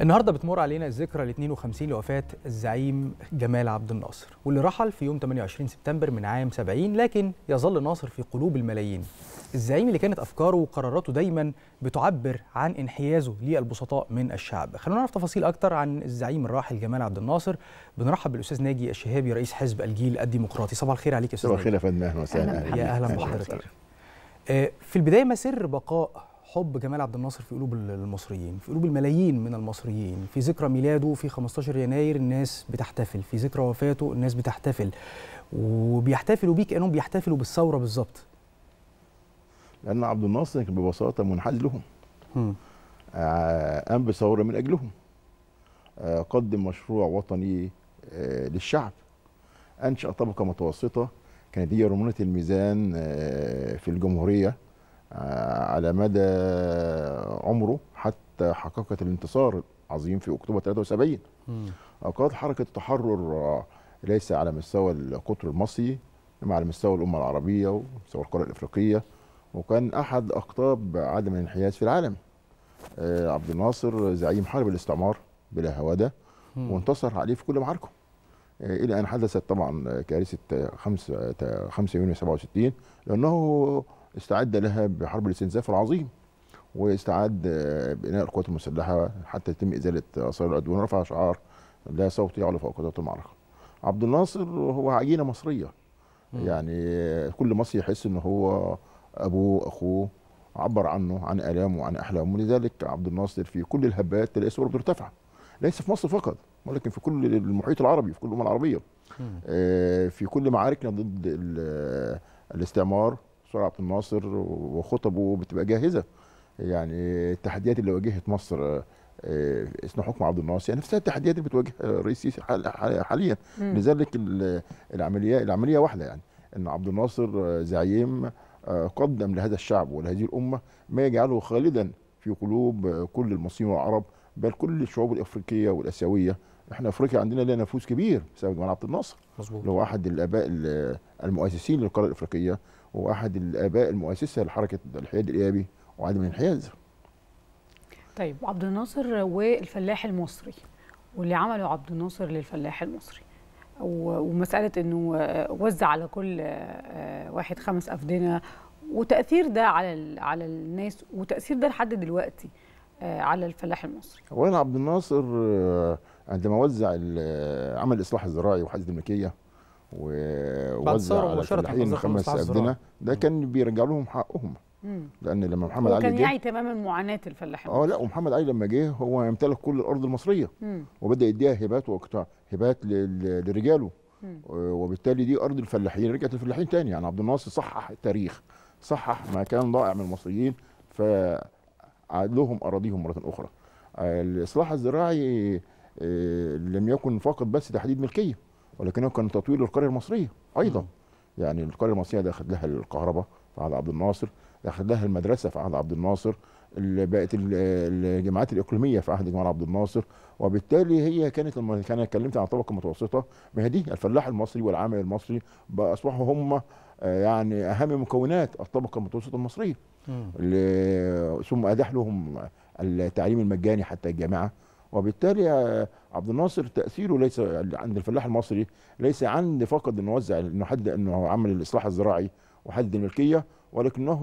النهارده بتمر علينا الذكرى ال 52 لوفاه الزعيم جمال عبد الناصر واللي رحل في يوم 28 سبتمبر من عام 70 لكن يظل ناصر في قلوب الملايين. الزعيم اللي كانت افكاره وقراراته دايما بتعبر عن انحيازه للبسطاء من الشعب. خلونا نعرف تفاصيل اكتر عن الزعيم الراحل جمال عبد الناصر. بنرحب بالاستاذ ناجي الشهابي رئيس حزب الجيل الديمقراطي. صباح الخير عليك يا استاذ. صباح الخير يا فندم اهلا وسهلا. يا اهلا بحضرتك. آه، في البدايه ما سر بقاء حب جمال عبد الناصر في قلوب المصريين في قلوب الملايين من المصريين في ذكرى ميلاده في 15 يناير الناس بتحتفل في ذكرى وفاته الناس بتحتفل وبيحتفلوا بيه كانهم بيحتفلوا بالثوره بالظبط لان عبد الناصر ببساطه منحاز لهم آه، قام بثوره من اجلهم آه، قدم مشروع وطني آه، للشعب انشا طبقه متوسطه كانت هي رمونه الميزان في الجمهوريه على مدى عمره حتى حققت الانتصار العظيم في اكتوبر 73 قاد حركه التحرر ليس على مستوى القطر المصري انما على مستوى الامه العربيه ومستوى القاره الافريقيه وكان احد اقطاب عدم الانحياز في العالم آه، عبد الناصر زعيم حرب الاستعمار بلا هواده وانتصر عليه في كل معاركه آه، الى ان حدثت طبعا كارثه 5 5 يونيو 67 لانه استعد لها بحرب الاستنزاف العظيم واستعد بناء القوات المسلحة حتى يتم إزالة آثار العدوان ورفع شعار لا صوت يعلو فوق قدرات المعركة عبد الناصر هو عينة مصرية م. يعني كل مصري يحس إن هو أبوه أخوه عبر عنه عن آلامه وعن أحلامه لذلك عبد الناصر في كل الهبات تلاقي صوره بترتفع ليس في مصر فقط ولكن في كل المحيط العربي في كل الأمم العربية آه، في كل معاركنا ضد الاستعمار الدكتور عبد الناصر وخطبه بتبقى جاهزه يعني التحديات اللي واجهت مصر اثناء آه، حكم عبد الناصر يعني نفسها التحديات اللي بتواجه الرئيس السيسي حاليا لذلك العمليه العمليه واحده يعني ان عبد الناصر آه، زعيم آه، قدم لهذا الشعب ولهذه الامه ما يجعله خالدا في قلوب كل المصريين والعرب بل كل الشعوب الافريقيه والاسيويه احنا افريقيا عندنا لها نفوذ كبير بسبب جمال عبد الناصر مظبوط هو احد الاباء المؤسسين للقاره الافريقيه هو احد الاباء المؤسسه لحركه الحياد الايابي وعدم الانحياز طيب عبد الناصر والفلاح المصري واللي عمله عبد الناصر للفلاح المصري ومساله انه آه، وزع على كل آه، آه، واحد خمس افدنه وتاثير ده على على الناس وتاثير ده لحد دلوقتي على الفلاح المصري اولا عبد الناصر عندما وزع عمل الاصلاح الزراعي وحدث الملكيه ووزع على الفلاحين خمس أبدنة ده كان بيرجع لهم حقهم لان لما محمد علي كان يعي تماما معاناه الفلاحين اه لا ومحمد علي لما جه هو يمتلك كل الارض المصريه مم. وبدا يديها هبات وقطع هبات لرجاله مم. آه، وبالتالي دي ارض الفلاحين رجعت للفلاحين تاني يعني عبد الناصر صحح التاريخ صحح ما كان ضائع من المصريين فعاد لهم اراضيهم مره اخرى آه، الاصلاح الزراعي آه، لم يكن فقط بس تحديد ملكيه ولكنه كان تطوير للقريه المصريه ايضا يعني القريه المصريه ده اخذ لها الكهرباء في عهد عبد الناصر اخذ لها المدرسه في عهد عبد الناصر بقت الجامعات الاقليميه في عهد جمال عبد الناصر وبالتالي هي كانت الم... كان اتكلمت عن الطبقه المتوسطه ما هي دي الفلاح المصري والعامل المصري اصبحوا هم آه، يعني اهم مكونات الطبقه المتوسطه المصريه ثم اتاح لهم التعليم المجاني حتى الجامعه وبالتالي عبد الناصر تاثيره ليس عند الفلاح المصري ليس عند فقط انه وزع انه حد انه عمل الاصلاح الزراعي وحد الملكيه ولكنه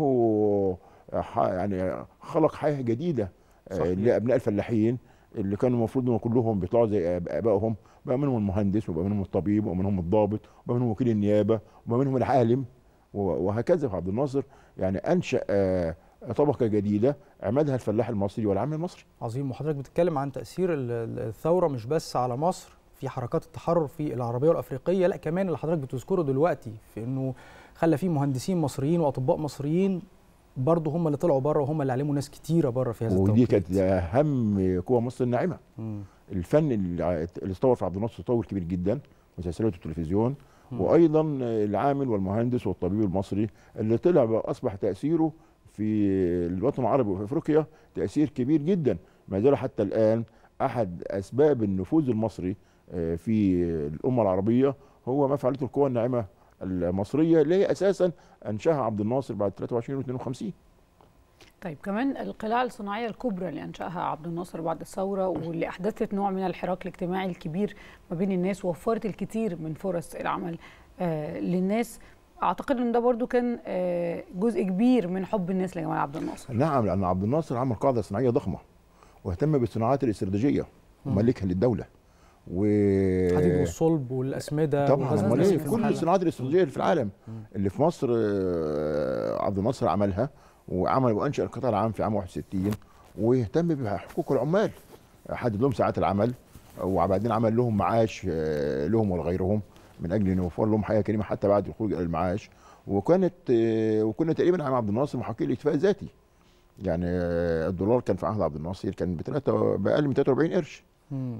يعني خلق حياه جديده آه، صحيح. لابناء الفلاحين اللي كانوا المفروض ان كلهم بيطلعوا زي ابائهم بقى منهم المهندس وبقى منهم الطبيب وبقى منهم الضابط وبقى منهم وكيل النيابه وبقى منهم العالم وهكذا فعبد الناصر يعني انشا آه، طبقه جديده عمدها الفلاح المصري والعامل المصري. عظيم وحضرتك بتتكلم عن تاثير الثوره مش بس على مصر في حركات التحرر في العربيه والافريقيه لا كمان اللي حضرتك بتذكره دلوقتي في انه خلى في مهندسين مصريين واطباء مصريين برضه هم اللي طلعوا بره وهم اللي علموا ناس كتيره بره في هذا ودي كانت اهم قوه مصر الناعمه. الفن اللي استور في عبد الناصر تطور كبير جدا مسلسلات التلفزيون وايضا العامل والمهندس والطبيب المصري اللي طلع اصبح تاثيره في الوطن العربي وفي افريقيا تاثير كبير جدا ما زال حتى الان احد اسباب النفوذ المصري آه، في الامه العربيه هو ما فعلته القوى الناعمه المصريه اللي هي اساسا انشاها عبد الناصر بعد 23 و 52 طيب كمان القلاع الصناعيه الكبرى اللي انشاها عبد الناصر بعد الثوره واللي احدثت نوع من الحراك الاجتماعي الكبير ما بين الناس ووفرت الكثير من فرص العمل آه، للناس اعتقد ان ده برضو كان آه، جزء كبير من حب الناس لجمال عبد الناصر نعم لان عبد الناصر عمل قاعده صناعيه ضخمه واهتم بالصناعات الاستراتيجيه وملكها للدوله و الحديد والصلب والاسمده طبعا كل الصناعات الاستراتيجيه اللي في العالم اللي في مصر آه، عبد الناصر عملها وعمل وانشا القطاع العام في عام 61 ويهتم بحقوق العمال حدد لهم ساعات العمل وبعدين عمل لهم معاش آه، لهم ولغيرهم من اجل ان يوفر لهم حياه كريمه حتى بعد الخروج الى المعاش وكانت آه، وكنا تقريبا مع عبد الناصر محققين الاكتفاء الذاتي يعني آه، الدولار كان في عهد عبد الناصر كان بثلاثة باقل من 43 قرش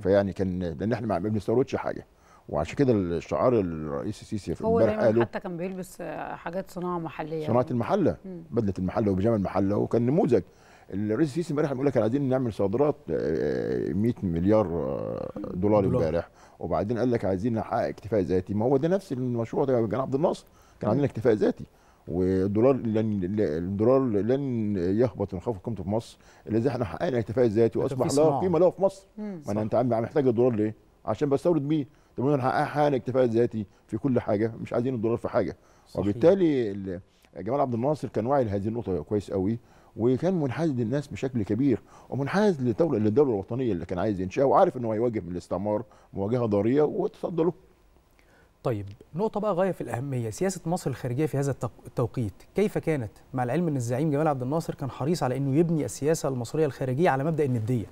فيعني كان لان احنا ما بنستوردش حاجه وعشان كده الشعار الرئيس السيسي في امبارح قاله حتى كان بيلبس آه، حاجات صناعه محليه صناعه المحله بدله المحله وبيجامه المحله وكان نموذج الرئيس السيسي امبارح بيقول لك عايزين نعمل صادرات 100 آه، آه، مليار آه، دولار امبارح وبعدين قال لك عايزين نحقق اكتفاء ذاتي ما هو ده نفس المشروع ده كان عبد الناصر كان عندنا اكتفاء ذاتي والدولار لن الدولار لن يهبط ونخفض قيمته في مصر الا اذا احنا حققنا الاكتفاء الذاتي واصبح لا قيمه له في مصر ما انا انت محتاج الدولار ليه؟ عشان بستورد بيه طب انا حققنا اكتفاء ذاتي في كل حاجه مش عايزين الدولار في حاجه صحيح. وبالتالي جمال عبد الناصر كان واعي لهذه النقطه كويس قوي وكان منحاز للناس بشكل كبير ومنحاز للدوله للدوله الوطنيه اللي كان عايز ينشاها وعارف ان هو هيواجه من الاستعمار مواجهه ضاريه وتصدى له. طيب نقطه بقى غايه في الاهميه سياسه مصر الخارجيه في هذا التوقيت كيف كانت مع العلم ان الزعيم جمال عبد الناصر كان حريص على انه يبني السياسه المصريه الخارجيه على مبدا النديه.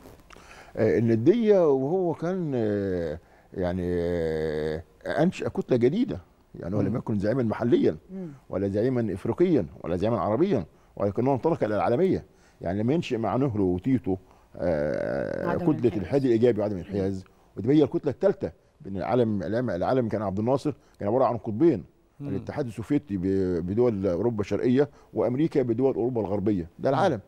آه، النديه وهو كان آه، يعني آه، انشا كتله جديده يعني هو لم يكن زعيما محليا ولا زعيما افريقيا ولا زعيما عربيا ولكنه انطلق الى العالميه يعني لما ينشئ مع نهرو وتيتو آه، كتله الحاد الايجابي وعدم الانحياز ودي هي الكتله الثالثه بين العالم العالم كان عبد الناصر كان عباره عن قطبين الاتحاد السوفيتي بدول اوروبا الشرقيه وامريكا بدول اوروبا الغربيه ده العالم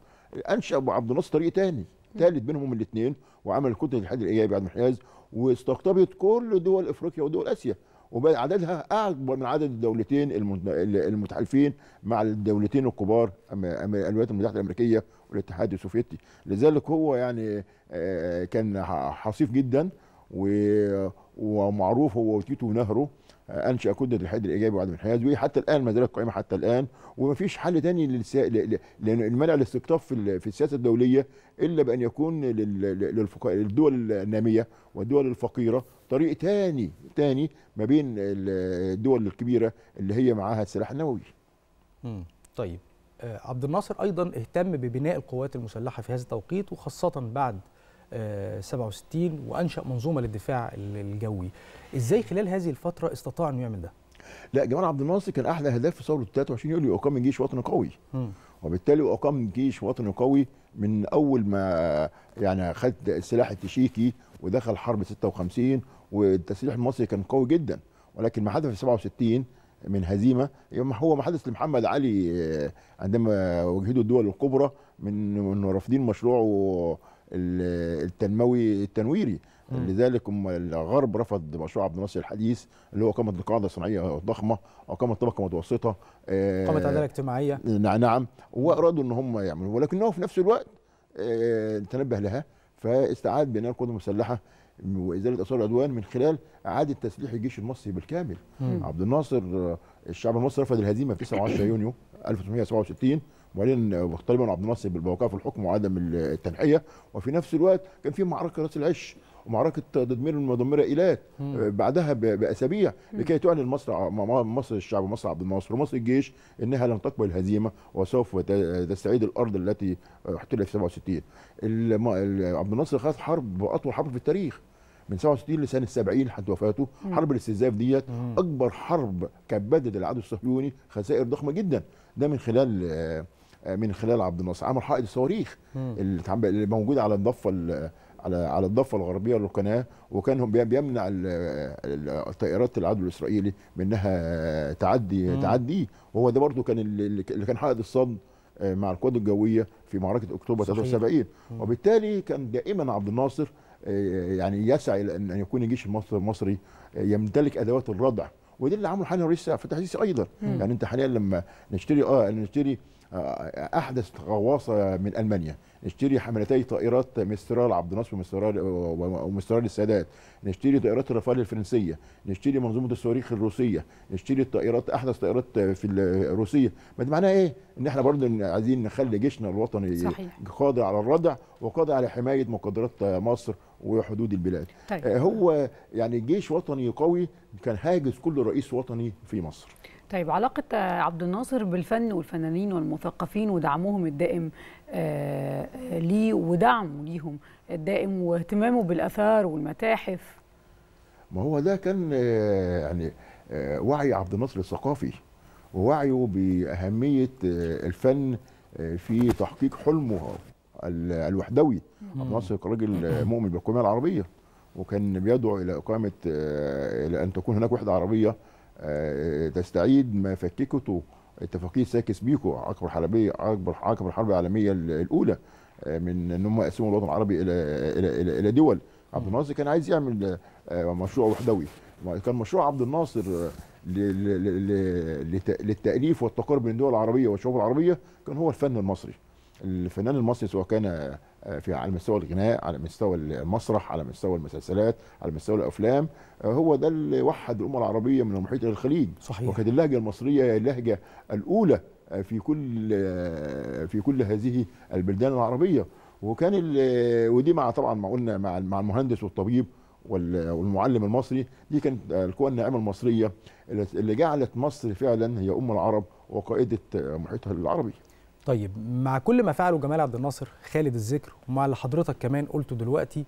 انشا ابو عبد الناصر طريق ثاني ثالث بينهم الاثنين وعمل كتله الحاد الايجابي وعدم الانحياز واستقطبت كل دول افريقيا ودول اسيا وعددها اكبر من عدد الدولتين المتحالفين مع الدولتين الكبار الولايات المتحده الامريكيه والاتحاد السوفيتي لذلك هو يعني كان حصيف جدا ومعروف هو وتيتو نهره انشا كدة الحد الايجابي وعدم الانحياز وحتى حتى الان ما زالت قائمه حتى الان ومفيش حل تاني لمنع الاستقطاب في في السياسه الدوليه الا بان يكون للدول الناميه والدول الفقيره طريق تاني تاني ما بين الدول الكبيره اللي هي معاها السلاح النووي امم طيب آه، عبد الناصر ايضا اهتم ببناء القوات المسلحه في هذا التوقيت وخاصه بعد 67 آه، وانشا منظومه للدفاع الجوي ازاي خلال هذه الفتره استطاع انه يعمل ده لا جمال عبد الناصر كان احلى هدف في ثوره 23 يوليو اقام جيش وطني قوي م. وبالتالي اقام جيش وطني قوي من اول ما يعني خد السلاح التشيكي ودخل حرب 56 والتسليح المصري كان قوي جدا ولكن ما حدث في 67 من هزيمه هو ما حدث لمحمد علي آه، عندما وجهته الدول الكبرى من انه رافضين مشروعه التنموي التنويري لذلك الغرب رفض مشروع عبد الناصر الحديث اللي هو قامت بقاعده صناعيه ضخمه او طبقه متوسطه آه، قامت عداله اجتماعيه نعم نعم وارادوا ان هم يعملوا ولكن هو في نفس الوقت آه، تنبه لها فاستعاد بناء القوات المسلحه وازاله اثار العدوان من خلال اعاده تسليح الجيش المصري بالكامل مم. عبد الناصر الشعب المصري رفض الهزيمه في 17 يونيو 1967 وبعدين طالبا عبد الناصر بالبقاء في الحكم وعدم التنحيه وفي نفس الوقت كان في معركه راس العش ومعركه تدمير المدمره ايلات آه، بعدها باسابيع لكي تعلن مصر مصر الشعب ومصر عبد الناصر ومصر الجيش انها لن تقبل الهزيمه وسوف تستعيد الارض التي آه، احتلت في 67 عبد الناصر خاض حرب اطول حرب في التاريخ من 67 لسنه 70 لحد وفاته حرب الاستنزاف ديت اكبر حرب كانت بدد العدو الصهيوني خسائر ضخمه جدا ده من خلال آه، من خلال عبد الناصر عمل حائط الصواريخ اللي موجوده على الضفه على على الضفه الغربيه للقناه وكان بيمنع الطائرات العدو الاسرائيلي منها تعدي مم. تعدي وهو ده برضو كان اللي كان حائط الصد آه، مع القوات الجويه في معركه اكتوبر 73 وبالتالي كان دائما عبد الناصر آه، يعني يسعى الى ان يكون الجيش المصري آه، يمتلك ادوات الردع وده اللي عمله حاليا الرئيس فتحي السيسي ايضا مم. يعني انت حاليا لما نشتري اه نشتري احدث غواصه من المانيا نشتري حملتي طائرات مسترال عبد الناصر ومسترال ومسترال السادات نشتري طائرات رافال الفرنسيه نشتري منظومه الصواريخ الروسيه نشتري الطائرات احدث طائرات في الروسيه ما معناها ايه ان احنا برضه عايزين نخلي جيشنا الوطني صحيح. قادر على الردع وقادر على حمايه مقدرات مصر وحدود البلاد طيب. آه، هو يعني جيش وطني قوي كان هاجس كل رئيس وطني في مصر طيب علاقة آه، عبد الناصر بالفن والفنانين والمثقفين ودعمهم الدائم آه، آه، ليه ودعم ليهم الدائم واهتمامه بالآثار والمتاحف ما هو ده كان يعني وعي عبد الناصر الثقافي ووعيه بأهمية الفن في تحقيق حلمه الوحدوي عبد الناصر راجل مؤمن بالقومية العربية وكان بيدعو إلى إقامة إلى أن تكون هناك وحدة عربية آه، تستعيد ما فككته اتفاقيه ساكس بيكو عقب الحربيه اكبر عقب الحرب العالميه الاولى آه، من ان هم قسموا الوطن العربي الى الى الى, إلى دول عبد الناصر كان عايز يعمل آه، مشروع وحدوي كان مشروع عبد الناصر للتاليف والتقارب بين الدول العربيه والشعوب العربيه كان هو الفن المصري الفنان المصري سواء كان آه، في على مستوى الغناء على مستوى المسرح على مستوى المسلسلات على مستوى الافلام آه، هو ده اللي وحد الامه العربيه من المحيط الى الخليج صحيح وكانت اللهجه المصريه هي اللهجه الاولى آه، في كل في كل هذه البلدان العربيه وكان ودي مع طبعا ما قلنا مع مع المهندس والطبيب والمعلم المصري دي كانت القوى الناعمه المصريه اللي جعلت مصر فعلا هي ام العرب وقائده محيطها العربي طيب مع كل ما فعله جمال عبد الناصر خالد الذكر ومع اللي حضرتك كمان قلته دلوقتي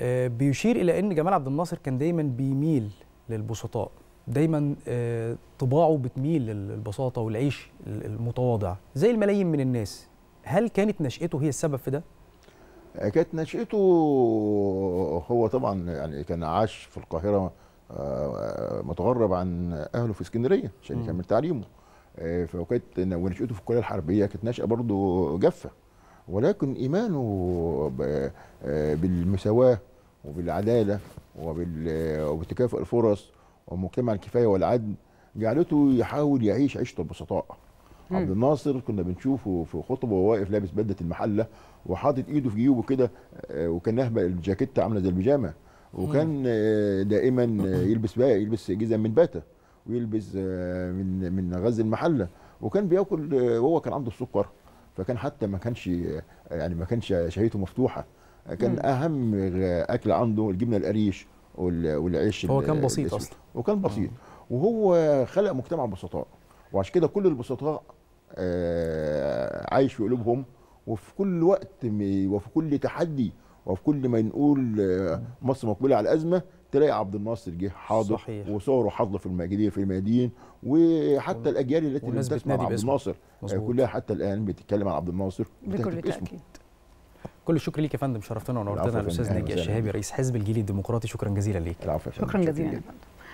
آه، بيشير الى ان جمال عبد الناصر كان دايما بيميل للبسطاء دايما آه، طباعه بتميل للبساطه والعيش المتواضع زي الملايين من الناس هل كانت نشأته هي السبب في ده؟ آه، كانت نشأته هو طبعا يعني كان عاش في القاهره متغرب عن اهله في اسكندريه عشان يكمل تعليمه آه، في ونشأته في الكليه الحربيه كانت نشأه برضه جافه ولكن ايمانه آه، بالمساواه وبالعداله وبتكافؤ آه، الفرص ومجتمع الكفايه والعدل جعلته يحاول يعيش عيشه البسطاء عبد الناصر كنا بنشوفه في خطبه وهو واقف لابس بدله المحله وحاطط ايده في جيوبه كده وكان نهبه الجاكيته عامله زي البيجامه وكان دائما يلبس بقى يلبس جزم من باته ويلبس آه، من من غز المحله وكان بياكل آه، وهو كان عنده السكر فكان حتى ما كانش آه، يعني ما كانش شهيته مفتوحه كان مم. اهم اكل عنده الجبنه القريش والعيش هو كان بسيط اصلا وكان بسيط وهو خلق مجتمع بسطاء وعشان كده كل البسطاء عايش في قلوبهم وفي كل وقت وفي كل تحدي وفي كل ما نقول آه، مصر مقبله على الازمه تلاقي عبد الناصر جه حاضر صحيح. وصوره حاضره في المجديه في الميادين وحتى و... الاجيال التي لم تسمع عبد الناصر آه، كلها حتى الان بتتكلم عن عبد الناصر بكل تاكيد كل الشكر ليك يا فندم شرفتنا ونورتنا الاستاذ ناجي الشهابي رئيس حزب الجيل الديمقراطي شكرا جزيلا ليك شكرا جزيلا يا فندم